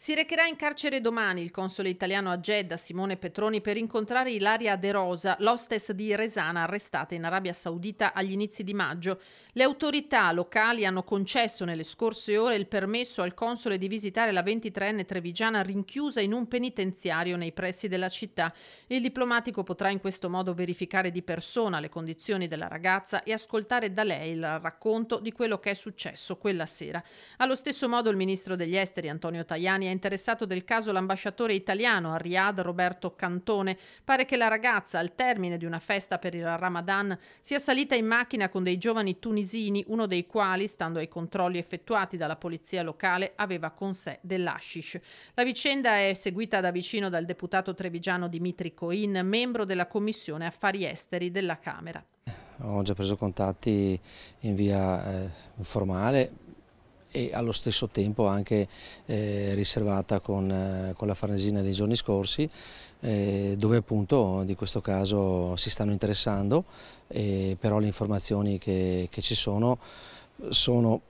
Si recherà in carcere domani il console italiano a Jeddah, Simone Petroni, per incontrare Ilaria De Rosa, l'hostess di Resana arrestata in Arabia Saudita agli inizi di maggio. Le autorità locali hanno concesso nelle scorse ore il permesso al console di visitare la 23enne trevigiana rinchiusa in un penitenziario nei pressi della città. Il diplomatico potrà in questo modo verificare di persona le condizioni della ragazza e ascoltare da lei il racconto di quello che è successo quella sera. Allo stesso modo il ministro degli esteri Antonio Tajani è interessato del caso l'ambasciatore italiano a Riyadh Roberto Cantone. Pare che la ragazza, al termine di una festa per il Ramadan, sia salita in macchina con dei giovani tunisini, uno dei quali, stando ai controlli effettuati dalla polizia locale, aveva con sé dell'ashish. La vicenda è seguita da vicino dal deputato trevigiano Dimitri Coin, membro della Commissione Affari Esteri della Camera. Ho già preso contatti in via eh, formale e allo stesso tempo anche eh, riservata con, eh, con, la Farnesina dei giorni scorsi eh, dove appunto di questo caso si stanno interessando eh, però le informazioni che, che ci sono sono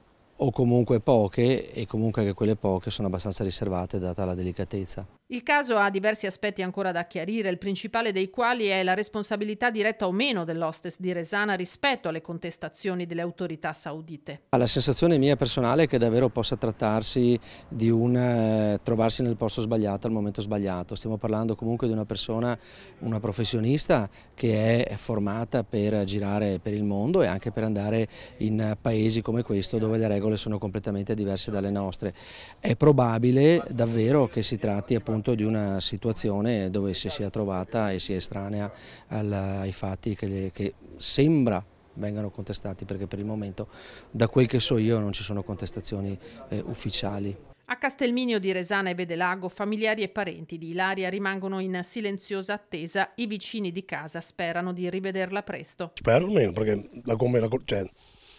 o comunque poche e comunque anche quelle poche sono abbastanza riservate data la delicatezza. Il caso ha diversi aspetti ancora da chiarire, il principale dei quali è la responsabilità diretta o meno dell'hostess di Resana rispetto alle contestazioni delle autorità saudite. La sensazione mia personale è che davvero possa trattarsi di un eh, trovarsi nel posto sbagliato al momento sbagliato. Stiamo parlando comunque di una persona, una professionista che è formata per girare per il mondo e anche per andare in paesi come questo dove le regole regole sono completamente diverse dalle nostre. È probabile davvero che si tratti appunto di una situazione dove si sia trovata e sia estranea ai fatti che, che sembra vengano contestati perché per il momento da quel che so io non ci sono contestazioni eh, ufficiali. A Castelminio di Resana e Bedelago familiari e parenti di Ilaria rimangono in silenziosa attesa, i vicini di casa sperano di rivederla presto. Spero almeno perché la, come la, cioè,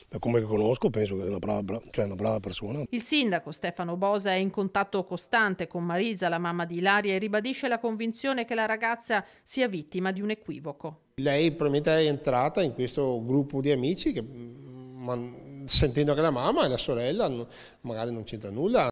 da come conosco penso che sia una brava, cioè una brava, persona. Il sindaco Stefano Bosa è in contatto costante con Marisa, la mamma di Ilaria, e ribadisce la convinzione che la ragazza sia vittima di un equivoco. Lei probabilmente è entrata in questo gruppo di amici che, mm, sentendo che la mamma e la sorella magari non c'entra nulla.